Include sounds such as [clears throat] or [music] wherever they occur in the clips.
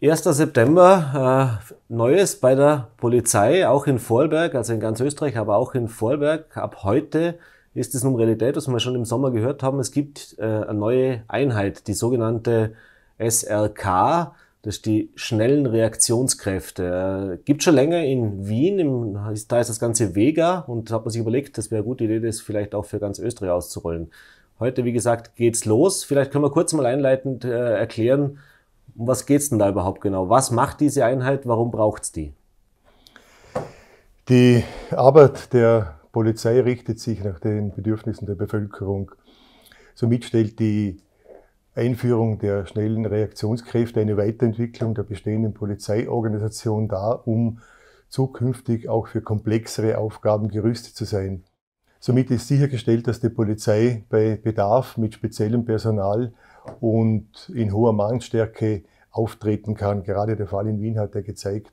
1. September, äh, Neues bei der Polizei, auch in Vorberg, also in ganz Österreich, aber auch in Vorberg. Ab heute ist es nun Realität, was wir schon im Sommer gehört haben. Es gibt äh, eine neue Einheit, die sogenannte SRK, das ist die schnellen Reaktionskräfte. Äh, gibt schon länger in Wien, im, da ist das ganze Vega und da hat man sich überlegt, das wäre eine gute Idee, das vielleicht auch für ganz Österreich auszurollen. Heute, wie gesagt, geht's los. Vielleicht können wir kurz mal einleitend äh, erklären, um was geht es denn da überhaupt genau? Was macht diese Einheit? Warum braucht es die? Die Arbeit der Polizei richtet sich nach den Bedürfnissen der Bevölkerung. Somit stellt die Einführung der schnellen Reaktionskräfte eine Weiterentwicklung der bestehenden Polizeiorganisation dar, um zukünftig auch für komplexere Aufgaben gerüstet zu sein. Somit ist sichergestellt, dass die Polizei bei Bedarf mit speziellem Personal und in hoher Marktstärke auftreten kann. Gerade der Fall in Wien hat ja gezeigt,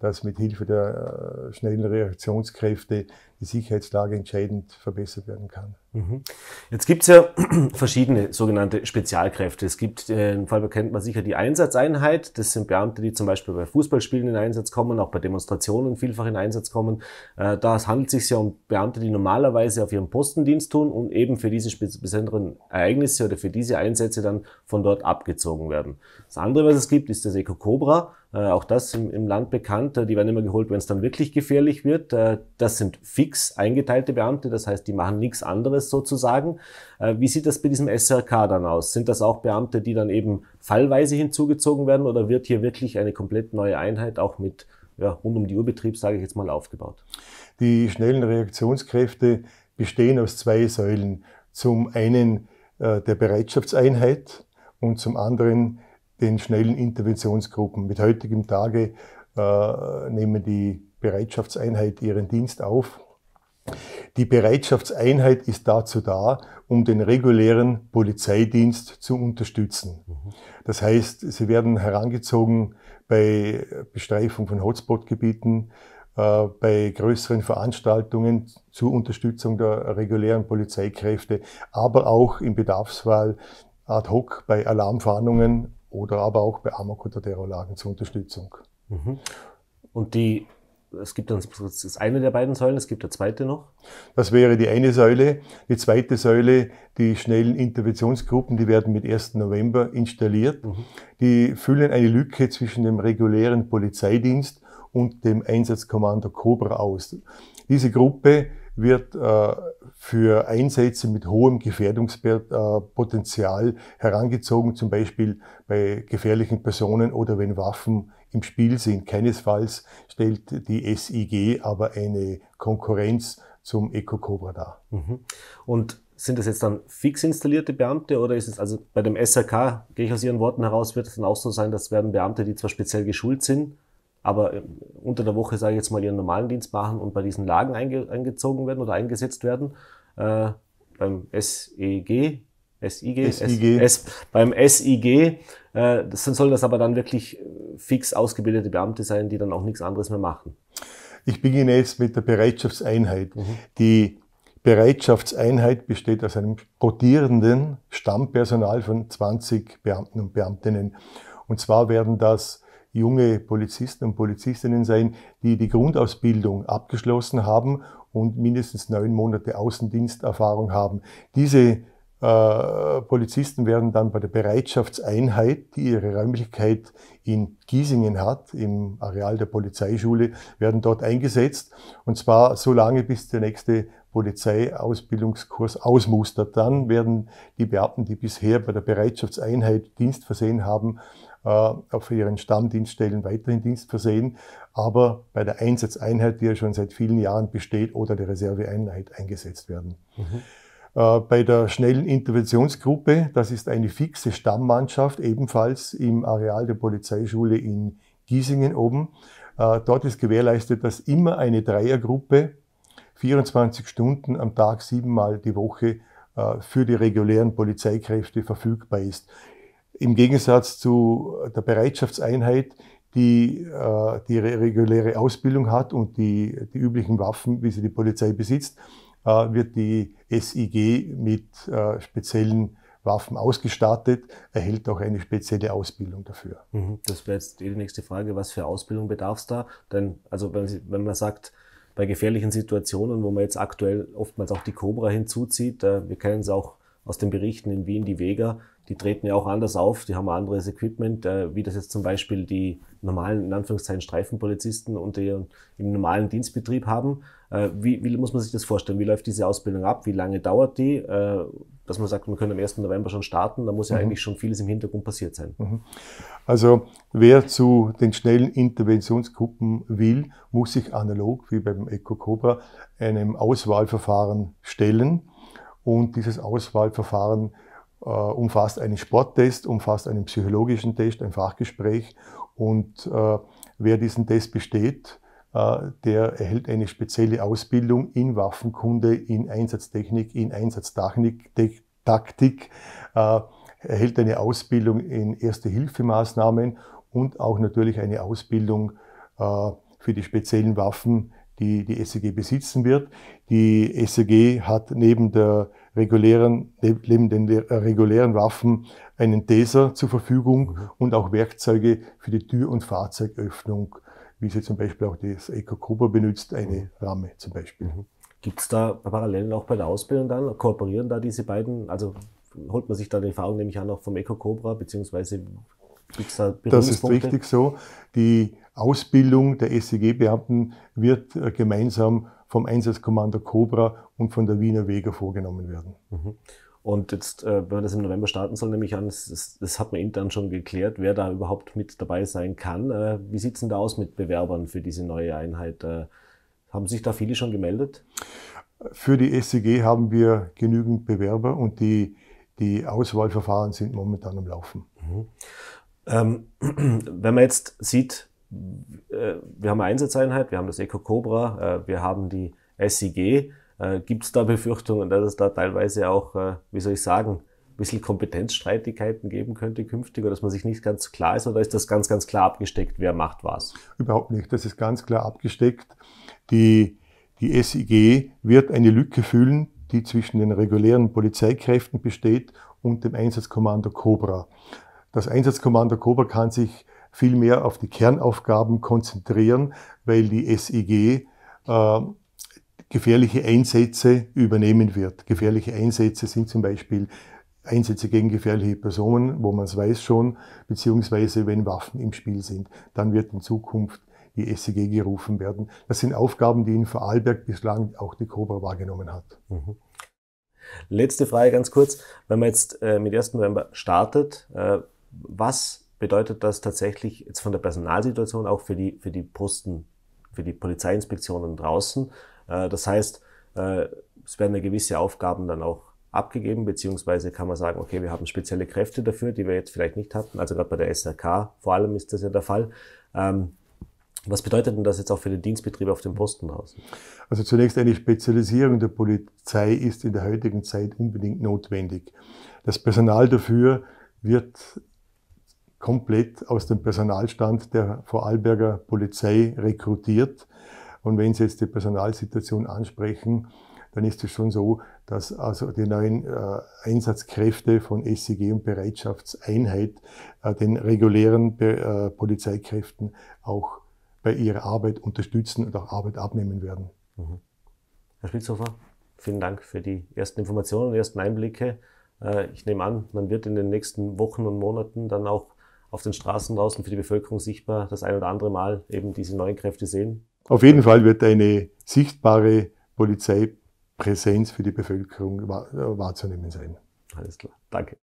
dass mit Hilfe der äh, schnellen Reaktionskräfte die Sicherheitslage entscheidend verbessert werden kann. Mhm. Jetzt gibt es ja [clears throat] verschiedene sogenannte Spezialkräfte. Es gibt, äh, im Fall kennt man sicher die Einsatzeinheit. Das sind Beamte, die zum Beispiel bei Fußballspielen in Einsatz kommen, auch bei Demonstrationen vielfach in Einsatz kommen. Äh, da handelt es sich ja um Beamte, die normalerweise auf ihrem Postendienst tun und eben für diese besonderen Ereignisse oder für diese Einsätze dann von dort abgezogen werden. Das andere, was es gibt, ist das Eco Cobra. Äh, auch das im, im, Land bekannt. Äh, die werden immer geholt, wenn es dann wirklich gefährlich wird. Äh, das sind fix eingeteilte Beamte, das heißt, die machen nichts anderes sozusagen. Wie sieht das bei diesem SRK dann aus? Sind das auch Beamte, die dann eben fallweise hinzugezogen werden oder wird hier wirklich eine komplett neue Einheit auch mit ja, rund um die Uhr sage ich jetzt mal, aufgebaut? Die schnellen Reaktionskräfte bestehen aus zwei Säulen. Zum einen äh, der Bereitschaftseinheit und zum anderen den schnellen Interventionsgruppen. Mit heutigem Tage äh, nehmen die Bereitschaftseinheit ihren Dienst auf. Die Bereitschaftseinheit ist dazu da, um den regulären Polizeidienst zu unterstützen. Mhm. Das heißt, sie werden herangezogen bei Bestreifung von Hotspot-Gebieten, äh, bei größeren Veranstaltungen zur Unterstützung der regulären Polizeikräfte, aber auch im Bedarfsfall ad hoc bei Alarmfahndungen oder aber auch bei Amokotodero-Lagen zur Unterstützung. Mhm. Und die, es gibt dann das eine der beiden Säulen, es gibt eine zweite noch? Das wäre die eine Säule. Die zweite Säule, die schnellen Interventionsgruppen, die werden mit 1. November installiert. Mhm. Die füllen eine Lücke zwischen dem regulären Polizeidienst und dem Einsatzkommando Cobra aus. Diese Gruppe wird äh, für Einsätze mit hohem Gefährdungspotenzial herangezogen, zum Beispiel bei gefährlichen Personen oder wenn Waffen im Spiel sind. Keinesfalls stellt die SIG aber eine Konkurrenz zum EcoCobra dar. Mhm. Und sind das jetzt dann fix installierte Beamte oder ist es also bei dem SRK, gehe ich aus Ihren Worten heraus, wird es dann auch so sein, dass werden Beamte, die zwar speziell geschult sind, aber äh, unter der Woche, sage ich jetzt mal, ihren normalen Dienst machen und bei diesen Lagen einge eingezogen werden oder eingesetzt werden. Äh, beim SEG, SIG, SIG. S, S, beim SIG, äh, das soll das aber dann wirklich äh, fix ausgebildete Beamte sein, die dann auch nichts anderes mehr machen. Ich beginne jetzt mit der Bereitschaftseinheit. Mhm. Die Bereitschaftseinheit besteht aus einem rotierenden Stammpersonal von 20 Beamten und Beamtinnen. Und zwar werden das junge Polizisten und Polizistinnen sein, die die Grundausbildung abgeschlossen haben und mindestens neun Monate Außendiensterfahrung haben. Diese äh, Polizisten werden dann bei der Bereitschaftseinheit, die ihre Räumlichkeit in Giesingen hat, im Areal der Polizeischule, werden dort eingesetzt. Und zwar so lange, bis der nächste Polizeiausbildungskurs ausmustert. Dann werden die Beamten, die bisher bei der Bereitschaftseinheit Dienst versehen haben, äh, auf ihren Stammdienststellen weiterhin Dienst versehen, aber bei der Einsatzeinheit, die ja schon seit vielen Jahren besteht, oder der Reserveeinheit eingesetzt werden. Mhm. Äh, bei der schnellen Interventionsgruppe, das ist eine fixe Stammmannschaft, ebenfalls im Areal der Polizeischule in Giesingen oben. Äh, dort ist gewährleistet, dass immer eine Dreiergruppe 24 Stunden am Tag, siebenmal die Woche für die regulären Polizeikräfte verfügbar ist. Im Gegensatz zu äh, der Bereitschaftseinheit, die äh, die reguläre Ausbildung hat und die, die üblichen Waffen, wie sie die Polizei besitzt, äh, wird die SIG mit äh, speziellen Waffen ausgestattet, erhält auch eine spezielle Ausbildung dafür. Mhm. Das wäre jetzt eh die nächste Frage, was für Ausbildung bedarf es da? Denn, also wenn, wenn, man sagt, bei gefährlichen Situationen, wo man jetzt aktuell oftmals auch die Cobra hinzuzieht, äh, wir kennen es auch aus den Berichten in Wien, die Vega, die treten ja auch anders auf, die haben anderes Equipment, äh, wie das jetzt zum Beispiel die normalen, in Anführungszeichen, Streifenpolizisten und die im normalen Dienstbetrieb haben. Äh, wie, wie, muss man sich das vorstellen? Wie läuft diese Ausbildung ab? Wie lange dauert die? Äh, dass man sagt, man könnte am 1. November schon starten, da muss ja mhm. eigentlich schon vieles im Hintergrund passiert sein. Mhm. Also wer zu den schnellen Interventionsgruppen will, muss sich analog wie beim Eco Cobra einem Auswahlverfahren stellen. Und dieses Auswahlverfahren äh, umfasst einen Sporttest, umfasst einen psychologischen Test, ein Fachgespräch. Und äh, wer diesen Test besteht, äh, der erhält eine spezielle Ausbildung in Waffenkunde, in Einsatztechnik, in Einsatztaktik, äh, erhält eine Ausbildung in erste hilfemaßnahmen und auch natürlich eine Ausbildung äh, für die speziellen Waffen, die die SEG besitzen wird. Die SEG hat neben der regulären, ne, neben den äh, regulären Waffen einen Taser zur Verfügung mhm. und auch Werkzeuge für die Tür- und Fahrzeugöffnung, wie sie zum Beispiel auch das Eco-Cobra benutzt, eine mhm. Ramme zum Beispiel. Mhm. Gibt es da Parallelen auch bei der Ausbildung dann? Kooperieren da diese beiden? Also holt man sich da die Erfahrung nämlich auch noch vom Eco-Cobra, beziehungsweise das ist richtig so. Die Ausbildung der SEG-Beamten wird äh, gemeinsam vom Einsatzkommando Cobra und von der Wiener Wege vorgenommen werden. Mhm. Und jetzt, äh, wenn wir das im November starten soll, nehme ich an, das, das hat man intern schon geklärt, wer da überhaupt mit dabei sein kann. Äh, wie sieht es denn da aus mit Bewerbern für diese neue Einheit? Haben sich da viele schon gemeldet? Für die SEG haben wir genügend Bewerber und die, die Auswahlverfahren sind momentan am Laufen. Mhm. Ähm, [clears throat] wenn man jetzt sieht, äh, wir haben eine Einsatzeinheit, wir haben das Eco Cobra, äh, wir haben die SIG, äh, gibt es da Befürchtungen, dass es da teilweise auch, wie soll ich sagen, ein bisschen Kompetenzstreitigkeiten geben könnte künftig oder dass man sich nicht ganz klar ist oder ist das ganz, ganz klar abgesteckt, wer macht was? Überhaupt nicht, das ist ganz klar abgesteckt. Die, die SIG wird eine Lücke füllen, die zwischen den regulären Polizeikräften besteht und dem Einsatzkommando Cobra. Das Einsatzkommando Cobra kann sich viel mehr auf die Kernaufgaben konzentrieren, weil die SIG äh, gefährliche Einsätze übernehmen wird. Gefährliche Einsätze sind zum Beispiel Einsätze gegen gefährliche Personen, wo man es weiß schon, beziehungsweise wenn Waffen im Spiel sind, dann wird in Zukunft die SEG gerufen werden. Das sind Aufgaben, die in Vorarlberg bislang auch die Cobra wahrgenommen hat. Mhm. Letzte Frage ganz kurz. Wenn man jetzt äh, mit 1. November startet, äh, was bedeutet das tatsächlich jetzt von der Personalsituation auch für die, für die Posten, für die Polizeiinspektionen draußen? Äh, das heißt, äh, es werden ja gewisse Aufgaben dann auch abgegeben, beziehungsweise kann man sagen, okay, wir haben spezielle Kräfte dafür, die wir jetzt vielleicht nicht hatten. Also gerade bei der SRK vor allem ist das ja der Fall. Ähm, was bedeutet denn das jetzt auch für den Dienstbetrieb auf dem Posten draußen? Also zunächst eine Spezialisierung der Polizei ist in der heutigen Zeit unbedingt notwendig. Das Personal dafür wird komplett aus dem Personalstand der Vorarlberger Polizei rekrutiert. Und wenn Sie jetzt die Personalsituation ansprechen, dann ist es schon so, dass also die neuen äh, Einsatzkräfte von SEG und Bereitschaftseinheit äh, den regulären Be äh, Polizeikräften auch bei ihrer Arbeit unterstützen und auch Arbeit abnehmen werden. Mhm. Herr Schlitzhofer, vielen Dank für die ersten Informationen und ersten Einblicke. Äh, ich nehme an, man wird in den nächsten Wochen und Monaten dann auch auf den Straßen draußen für die Bevölkerung sichtbar das ein oder andere Mal eben diese neuen Kräfte sehen? Auf jeden Fall wird eine sichtbare Polizeipräsenz für die Bevölkerung äh, wahrzunehmen sein. Alles klar, danke.